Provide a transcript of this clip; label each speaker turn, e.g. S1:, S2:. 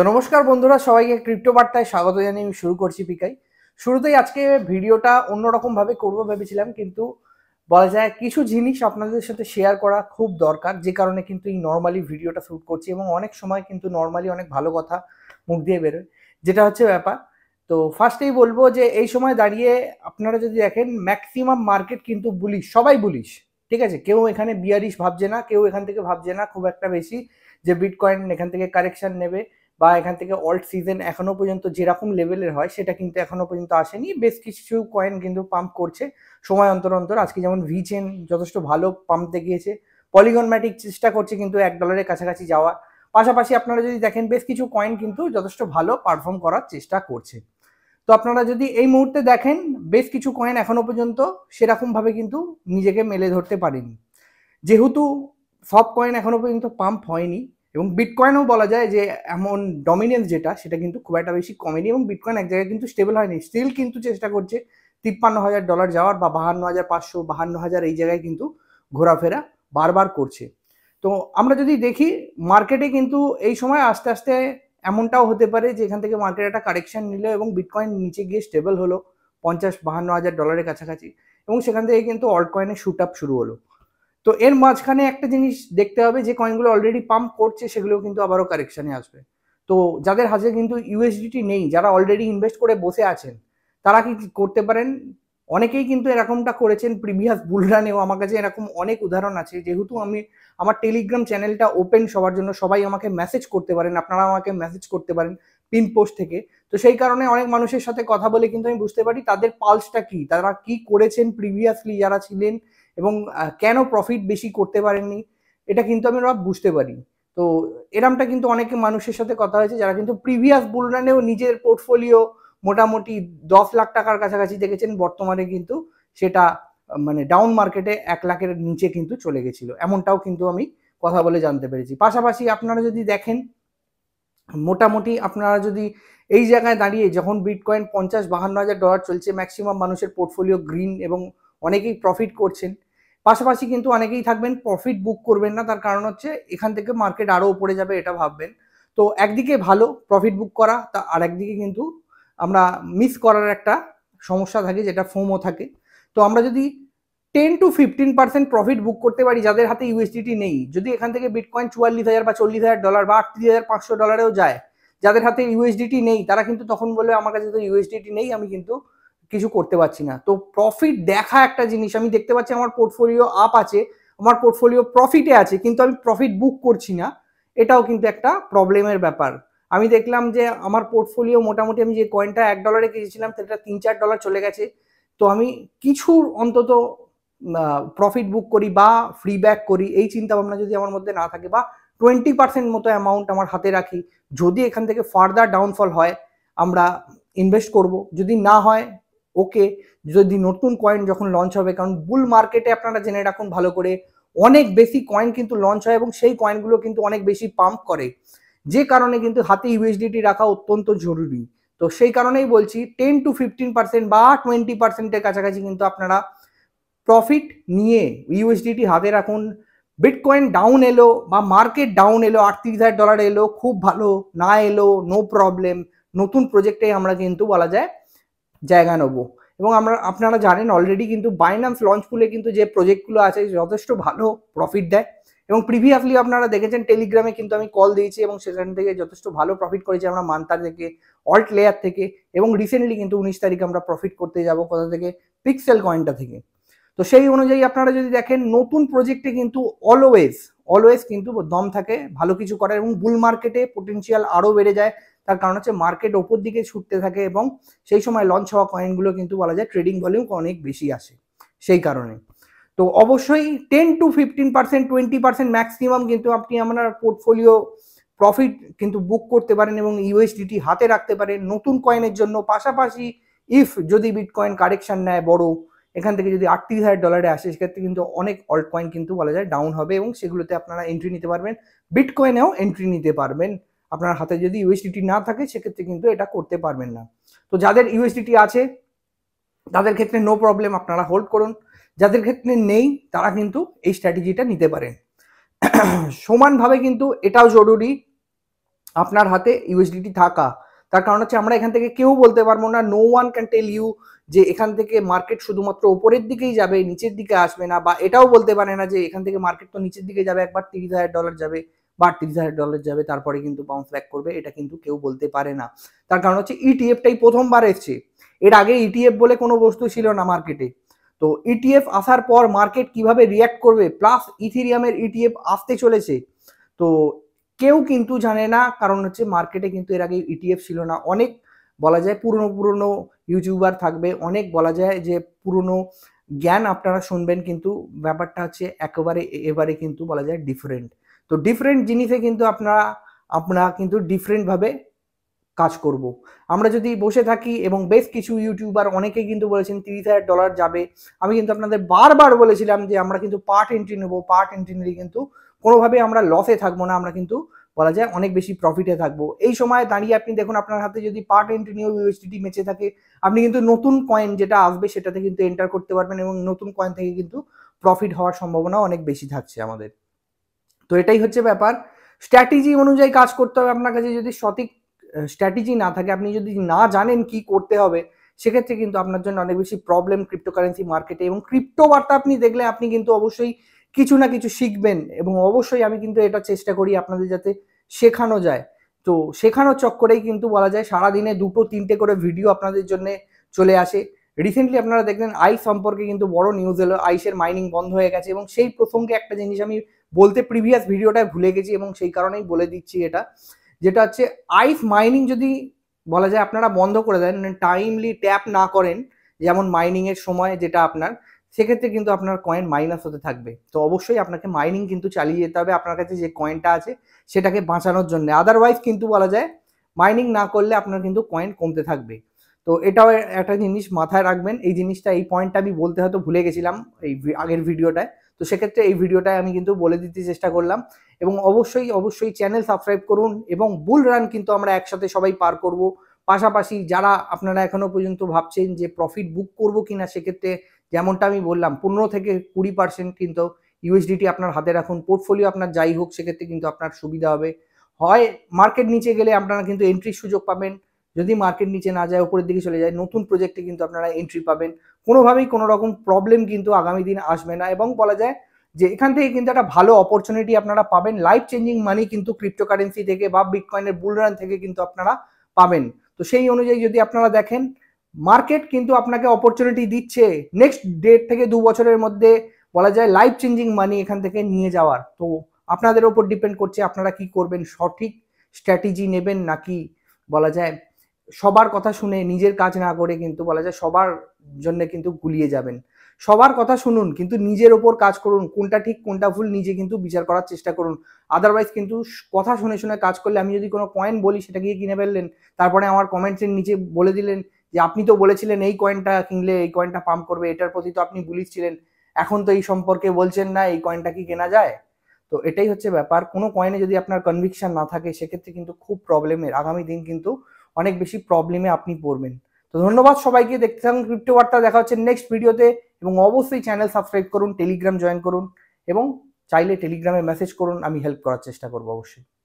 S1: তো নমস্কার বন্ধুরা সবাইকে ক্রিপ্টো বার্তায় স্বাগত জানিয়ে আমি শুরু করছি পিকাই শুরুতেই আজকে ভিডিওটা অন্যরকমভাবে করবো ভেবেছিলাম কিন্তু বলা যায় কিছু জিনিস আপনাদের সাথে শেয়ার করা খুব দরকার যে কারণে কিন্তু এই নর্মালি ভিডিওটা শ্যুট করছি এবং অনেক সময় কিন্তু নর্মালি অনেক ভালো কথা মুখ দিয়ে বেরোয় যেটা হচ্ছে ব্যাপার তো ফার্স্টেই বলবো যে এই সময় দাঁড়িয়ে আপনারা যদি দেখেন ম্যাক্সিমাম মার্কেট কিন্তু বুলিশ সবাই বুলিশ ঠিক আছে কেউ এখানে বিয়ারিশ ভাবছে না কেউ এখান থেকে ভাবছে না খুব একটা বেশি যে বিটকয়েন এখান থেকে কারেকশান নেবে বা এখান থেকে অল্ড সিজন এখনো পর্যন্ত যেরকম লেভেলের হয় সেটা কিন্তু এখনো পর্যন্ত আসেনি বেশ কিছু কয়েন কিন্তু পাম্প করছে সময় অন্তর অন্তর আজকে যেমন ভিচেন যথেষ্ট ভালো পাম্পতে গিয়েছে পলিগন ম্যাটিক চেষ্টা করছে কিন্তু এক ডলারের কাছাকাছি যাওয়ার পাশাপাশি আপনারা যদি দেখেন বেশ কিছু কয়েন কিন্তু যথেষ্ট ভালো পারফর্ম করার চেষ্টা করছে তো আপনারা যদি এই মুহূর্তে দেখেন বেশ কিছু কয়েন এখনো পর্যন্ত সেরকমভাবে কিন্তু নিজেকে মেলে ধরতে পারেনি যেহেতু সব কয়েন এখনো পর্যন্ত পাম্প হয়নি এবং বিটকয়েনও বলা যায় যে এমন ডমিনেন্স যেটা সেটা কিন্তু খুব একটা বেশি কমেনি এবং বিটকয়েন এক জায়গায় কিন্তু স্টেবল হয়নি স্টিল কিন্তু চেষ্টা করছে তিপ্পান্ন হাজার ডলার যাওয়ার বা বাহান্ন হাজার পাঁচশো বাহান্ন হাজার এই জায়গায় কিন্তু ঘোরাফেরা বারবার করছে তো আমরা যদি দেখি মার্কেটে কিন্তু এই সময় আস্তে আস্তে এমনটাও হতে পারে যে এখান থেকে মার্কেট একটা কারেকশন নিল এবং বিটকয়েন নিচে গিয়ে স্টেবল হলো পঞ্চাশ বাহান্ন হাজার ডলারের কাছাকাছি এবং সেখান থেকে কিন্তু অল্ট কয়েনের শুট আপ শুরু হলো তো এর মাঝখানে একটা জিনিস দেখতে হবে যে কয়েনগুলো অলরেডি পাম্প করছে সেগুলো কিন্তু আবারও কারেকশানে আসবে তো যাদের হাতে কিন্তু ইউএসডিটি নেই যারা অলরেডি ইনভেস্ট করে বসে আছেন তারা কি করতে পারেন অনেকেই কিন্তু এরকমটা করেছেন প্রিভিয়াস বুলরানেও আমার কাছে এরকম অনেক উদাহরণ আছে যেহেতু আমি আমার টেলিগ্রাম চ্যানেলটা ওপেন সবার জন্য সবাই আমাকে মেসেজ করতে পারেন আপনারা আমাকে মেসেজ করতে পারেন পিন পোস্ট থেকে তো সেই কারণে অনেক মানুষের সাথে কথা বলে কিন্তু আমি বুঝতে পারি তাদের পালসটা কি তারা কি করেছেন প্রিভিয়াসলি যারা ছিলেন এবং কেন প্রফিট বেশি করতে পারেননি এটা কিন্তু আমি ওরা বুঝতে পারি তো এরমটা কিন্তু অনেক মানুষের সাথে কথা হয়েছে যারা কিন্তু প্রিভিয়াস বুলরানেও নিজের পোর্টফোলিও মোটামুটি দশ লাখ টাকার কাছাকাছি দেখেছেন বর্তমানে কিন্তু সেটা মানে ডাউন মার্কেটে এক লাখের নিচে কিন্তু চলে গেছিল এমনটাও কিন্তু আমি কথা বলে জানতে পেরেছি পাশাপাশি আপনারা যদি দেখেন মোটামুটি আপনারা যদি এই জায়গায় দাঁড়িয়ে যখন বিটকয়েন পঞ্চাশ বাহান্ন হাজার ডলার চলছে ম্যাক্সিমাম মানুষের পোর্টফোলিও গ্রিন এবং অনেকেই প্রফিট করছেন পাশাপাশি কিন্তু অনেকেই থাকবেন প্রফিট বুক করবেন না তার কারণ হচ্ছে এখান থেকে মার্কেট আরও উপরে যাবে এটা ভাববেন তো একদিকে ভালো প্রফিট বুক করা তা আর একদিকে কিন্তু আমরা মিস করার একটা সমস্যা থাকে যেটা ফোমও থাকে তো আমরা যদি ten to fifteen percent profit book করতে পারি যাদের হাতে ইউএসডিটি নেই যদি এখান থেকে বিটকয়েন চুয়াল্লিশ হাজার বা চল্লিশ হাজার ডলার বা আটত্রিশ হাজার পাঁচশো ডলারেও যায় যাদের হাতে ইউএসডিটি নেই তারা কিন্তু তখন বলবে আমার কাছে তো ইউএসডিটি নেই আমি কিন্তু কিছু করতে পারছি না তো প্রফিট দেখা একটা জিনিস আমি দেখতে পাচ্ছি আমার পোর্টফোলিও আপ আছে আমার পোর্টফোলিও প্রফিটে আছে কিন্তু আমি প্রফিট বুক করছি না এটাও কিন্তু একটা প্রবলেমের ব্যাপার আমি দেখলাম যে আমার পোর্টফোলিও মোটামুটি আমি যে কয়েনটা এক ডলারে কিনেছিলাম সেটা তিন চার ডলার চলে গেছে তো আমি কিছুর অন্তত প্রফিট বুক করি বা ফ্রি ব্যাক করি এই চিন্তা ভাবনা যদি আমার মধ্যে না থাকে বা টোয়েন্টি পার্সেন্ট মতো অ্যামাউন্ট আমার হাতে রাখি যদি এখান থেকে ফার্দার ডাউনফল হয় আমরা ইনভেস্ট করব যদি না হয় ওকে যদি নতুন কয়েন যখন লঞ্চ হবে কারণ বুল মার্কেটে আপনারা জেনে রাখুন ভালো করে অনেক বেশি কয়েন কিন্তু লঞ্চ হয় এবং সেই কয়েনগুলো কিন্তু অনেক বেশি পাম্প করে যে কারণে কিন্তু হাতে ইউএসডিটি রাখা অত্যন্ত জরুরি তো সেই কারণেই বলছি টেন টু ফিফটিন পার্সেন্ট বা টোয়েন্টি পার্সেন্টের কাছাকাছি কিন্তু আপনারা প্রফিট নিয়ে ইউএসডিটি হাতে রাখুন বিটকয়েন ডাউন এলো বা মার্কেট ডাউন এলো আটত্রিশ হাজার ডলার এলো খুব ভালো না এলো নো প্রবলেম নতুন প্রজেক্টে আমরা কিন্তু বলা যায় জায়গা নেবো এবং আমরা আপনারা জানেন অলরেডি কিন্তু বাইনান্স লঞ্চ পুলে কিন্তু যে প্রজেক্টগুলো আছে যথেষ্ট ভালো প্রফিট দেয় এবং প্রিভিয়াসলি আপনারা দেখেছেন টেলিগ্রামে কিন্তু আমি কল দিয়েছি এবং সেখান থেকে যথেষ্ট ভালো প্রফিট করেছি আমরা মান্তার থেকে অল্ট লেয়ার থেকে এবং রিসেন্টলি কিন্তু উনিশ তারিখে আমরা প্রফিট করতে যাব কোথা থেকে পিক্সেল কয়েনটা থেকে তো সেই অনুযায়ী আপনারা যদি দেখেন নতুন প্রজেক্টে কিন্তু অলওয়েজ অলওয়েজ কিন্তু দম থাকে ভালো কিছু করার এবং বুল মার্কেটে পোটেন্সিয়াল আরও বেড়ে যায় তার কারণ হচ্ছে মার্কেট ওপর দিকে ছুটতে থাকে এবং সেই সময় লঞ্চ হওয়া কয়েনগুলো কিন্তু বলা যায় ট্রেডিং ভলিউম অনেক বেশি আসে সেই কারণে তো অবশ্যই ten to fifteen percent twenty percent maximum কিন্তু আপনি আপনার পোর্টফোলিও প্রফিট কিন্তু বুক করতে পারেন এবং ইউএসডিটি হাতে রাখতে পারেন নতুন কয়েনের জন্য পাশাপাশি ইফ যদি বিট কয়েন কারেকশন নেয় বড় এখান থেকে যদি আটত্রিশ হাজার ডলারে আসে সেক্ষেত্রে কিন্তু অনেক অল্ট কয়েন কিন্তু বলা যায় ডাউন হবে এবং সেগুলোতে আপনারা এন্ট্রি নিতে পারবেন বিট কয়েনেও এন্ট্রি নিতে পারবেন আপনার হাতে যদি ইউএসডিটি না থাকে সেক্ষেত্রে কিন্তু এটা করতে পারবেন না তো যাদের ইউএসডিটি আছে তাদের ক্ষেত্রে নো প্রবলেম আপনারা হোল্ড করুন যাদের ক্ষেত্রে নেই তারা কিন্তু এই স্ট্র্যাটেজিটা নিতে পারেন সমানভাবে কিন্তু এটাও জরুরি আপনার হাতে ইউএসডিটি থাকা তার কারণ হচ্ছে আমরা এখান থেকে কেউ বলতে পারবো না no one can tell you যে এখান থেকে মার্কেট শুধুমাত্র ওপরের দিকেই যাবে নিচের দিকে আসবে না বা এটাও বলতে পারে না যে এখান থেকে মার্কেট তো নিচের দিকে যাবে একবার তিরিশ হাজার ডলার যাবে বা তিরিশ হাজার ডলার যাবে তারপরে কিন্তু বাউন্স ব্যাক করবে এটা কিন্তু কেউ বলতে পারে না তার কারণ হচ্ছে ইটিএফটাই e প্রথমবার এসছে এর আগে ইটিএফ e বলে কোনো বস্তু ছিল না মার্কেটে তো ইটিএফ e আসার পর মার্কেট কিভাবে রিয়্যাক্ট করবে প্লাস ইথিরিয়ামের ইটিএফ আসতে চলেছে তো কেউ কিন্তু জানে না কারণ হচ্ছে মার্কেটে কিন্তু এর আগে ইটিএফ e ছিল না অনেক বলা যায় পুরনো পুরনো ইউটিউবার থাকবে অনেক বলা যায় যে পুরনো জ্ঞান আপনারা শুনবেন কিন্তু ব্যাপারটা হচ্ছে একেবারে এবারে কিন্তু বলা যায় ডিফারেন্ট তো ডিফারেন্ট জিনিসে কিন্তু আপনারা আপনারা কিন্তু ডিফারেন্টভাবে কাজ করব। আমরা যদি বসে থাকি এবং বেশ কিছু ইউটিউবার অনেকে কিন্তু বলেছেন তিরিশ হাজার ডলার যাবে আমি কিন্তু আপনাদের বারবার বলেছিলাম যে আমরা কিন্তু পার্ট এন্ট্রি নেবো পার্ট এন্ট্রি নিলে কিন্তু কোনোভাবে আমরা লসে থাকবো না আমরা কিন্তু বলা যায় অনেক বেশি প্রফিটে থাকবো এই সময় দাঁড়িয়ে আপনি দেখুন আপনার হাতে যদি পার্ট এন্ট্রি নিউ ইউএসডিটি মেচে থাকে আপনি কিন্তু নতুন কয়েন যেটা আসবে সেটাতে কিন্তু এন্টার করতে পারবেন এবং নতুন কয়েন থেকে কিন্তু প্রফিট হওয়ার সম্ভাবনা অনেক বেশি থাকছে আমাদের তো এটাই হচ্ছে ব্যাপার স্ট্র্যাটেজি অনুযায়ী কাজ করতে হবে আপনার কাছে যদি সঠিক স্ট্র্যাটেজি না থাকে আপনি যদি না জানেন কি করতে হবে সেক্ষেত্রে কিন্তু আপনার জন্য অনেক বেশি প্রবলেম ক্রিপ্টোকারেন্সি মার্কেটে এবং ক্রিপ্টো বার্তা আপনি দেখলে আপনি কিন্তু অবশ্যই কিছু না কিছু শিখবেন এবং অবশ্যই আমি কিন্তু এটা চেষ্টা করি আপনাদের যাতে শেখানো যায় তো শেখানোর চক্করেই কিন্তু বলা যায় সারাদিনে দুটো তিনটে করে ভিডিও আপনাদের জন্য চলে আসে রিসেন্টলি আপনারা দেখলেন আইস সম্পর্কে কিন্তু বড় নিউজ এলো আইসের মাইনিং বন্ধ হয়ে গেছে এবং সেই প্রসঙ্গে একটা জিনিস আমি বলতে প্রিভিয়াস ভিডিওটায় ভুলে গেছি এবং সেই কারণেই বলে দিচ্ছি এটা যেটা হচ্ছে আইস মাইনিং যদি বলা যায় আপনারা বন্ধ করে দেন টাইমলি মানে ট্যাপ না করেন যেমন মাইনিংয়ের সময় যেটা আপনার সেক্ষেত্রে কিন্তু আপনার কয়েন মাইনাস হতে থাকবে তো অবশ্যই আপনাকে মাইনিং কিন্তু চালিয়ে যেতে হবে আপনার কাছে যে কয়েনটা আছে সেটাকে বাঁচানোর জন্য আদারওয়াইজ কিন্তু বলা যায় মাইনিং না করলে আপনার কিন্তু কয়েন কমতে থাকবে তো এটাও একটা জিনিস মাথায় রাখবেন এই জিনিসটা এই পয়েন্টটা আমি বলতে হয়তো ভুলে গেছিলাম এই আগের ভিডিওটায় তো সেক্ষেত্রে এই ভিডিওটায় আমি কিন্তু বলে দিতে চেষ্টা করলাম এবং অবশ্যই অবশ্যই চ্যানেল সাবস্ক্রাইব করুন এবং বুল রান কিন্তু আমরা একসাথে সবাই পার করব পাশাপাশি যারা আপনারা এখনও পর্যন্ত ভাবছেন যে প্রফিট বুক করব কি না সেক্ষেত্রে যেমনটা আমি বললাম পনেরো থেকে কুড়ি পার্সেন্ট কিন্তু ইউএসডিটি আপনার হাতে রাখুন পোর্টফোলিও আপনার যাই হোক সেক্ষেত্রে কিন্তু আপনার সুবিধা হবে হয় মার্কেট নিচে গেলে আপনারা কিন্তু এন্ট্রির সুযোগ পাবেন যদি মার্কেট নিচে না যায় উপরের দিকে চলে যায় নতুন প্রজেক্টে কিন্তু আপনারা এন্ট্রি পাবেন কোনোভাবেই কোনো রকম প্রবলেম কিন্তু আগামী দিন আসবে না এবং বলা যায় যে এখান থেকে কিন্তু একটা ভালো অপরচুনিটি আপনারা পাবেন লাইফ চেঞ্জিং মানি কিন্তু ক্রিপ্টোকারেন্সি থেকে বা বিটকয়েনের বুলরান থেকে কিন্তু আপনারা পাবেন তো সেই অনুযায়ী যদি আপনারা দেখেন মার্কেট কিন্তু আপনাকে অপরচুনিটি দিচ্ছে নেক্সট ডেট থেকে দু বছরের মধ্যে বলা যায় লাইফ চেঞ্জিং মানি এখান থেকে নিয়ে যাওয়ার তো আপনাদের ওপর ডিপেন্ড করছে আপনারা কি করবেন সঠিক স্ট্র্যাটেজি নেবেন নাকি বলা যায় সবার কথা শুনে নিজের কাজ না করে কিন্তু বলা যায় সবার জন্য কিন্তু গুলিয়ে যাবেন সবার কথা শুনুন কিন্তু নিজের ওপর কাজ করুন কোনটা ঠিক কোনটা ভুল নিজে কিন্তু বিচার করার চেষ্টা করুন আদারওয়াইজ কিন্তু কথা শুনে শুনে কাজ করলে আমি যদি কোনো কয়েন বলি সেটা গিয়ে কিনে ফেললেন তারপরে আমার কমেন্টের নিচে বলে দিলেন যে আপনি তো বলেছিলেন এই কয়েনটা কিনলে এই কয়েনটা পাম্প করবে এটার প্রতি তো আপনি বুলিশ ছিলেন এখন তো এই সম্পর্কে বলছেন না এই কয়েনটা কি কেনা যায় তো এটাই হচ্ছে ব্যাপার কোনো কয়েনে যদি আপনার কনভিকশন না থাকে সেক্ষেত্রে কিন্তু খুব প্রবলেমের আগামী দিন কিন্তু অনেক বেশি প্রবলেমে আপনি পড়বেন তো ধন্যবাদ সবাইকে দেখতে থাকুন ক্রিপ্টো বার্তা দেখা হচ্ছে নেক্সট ভিডিওতে এবং অবশ্যই চ্যানেল সাবস্ক্রাইব করুন টেলিগ্রাম জয়েন করুন এবং চাইলে টেলিগ্রামে মেসেজ করুন আমি হেল্প করার চেষ্টা করবো অবশ্যই